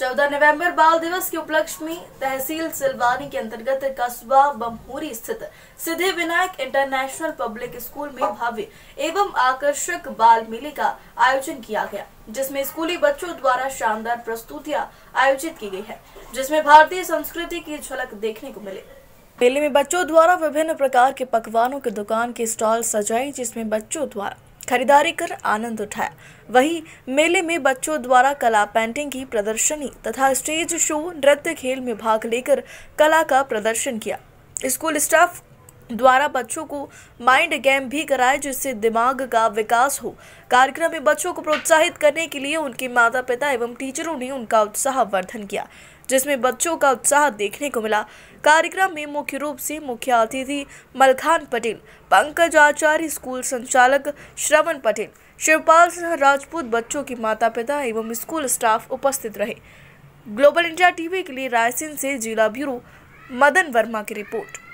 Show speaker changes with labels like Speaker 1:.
Speaker 1: चौदह नवंबर बाल दिवस के उपलक्ष्य में तहसील सिलवानी के अंतर्गत कस्बा बमहूरी स्थित Siddhi Vinayak international public school में भव्य एवं आकर्षक बाल मेले का आयोजन किया गया जिसमें स्कूली बच्चों द्वारा शानदार प्रस्तुतियां आयोजित की गई है जिसमें भारतीय संस्कृति की झलक देखने को मिले मेले में बच्चों द्वारा विभिन्न प्रकार के पकवानों की दुकान के स्टॉल सजाई जिसमें बच्चों द्वारा खरीदारी कर आनंद उठाया वहीं मेले में बच्चों द्वारा कला पेंटिंग की प्रदर्शनी तथा स्टेज शो नृत्य खेल में भाग लेकर कला का प्रदर्शन किया स्कूल स्टाफ द्वारा बच्चों को माइंड गेम भी कराए जिससे दिमाग का विकास हो कार्यक्रम में बच्चों को प्रोत्साहित करने के लिए उनके माता पिता एवं टीचरों ने उनका उत्साह वर्धन किया जिसमें बच्चों का उत्साह देखने को मिला कार्यक्रम में मुख्य रूप से मुख्य अतिथि मलखान पटेल पंकज आचार्य स्कूल संचालक श्रवण पटेल शिवपाल सिंह राजपूत बच्चों के माता पिता एवं स्कूल स्टाफ उपस्थित रहे ग्लोबल इंडिया टीवी के लिए रायसेन से जिला ब्यूरो मदन वर्मा की रिपोर्ट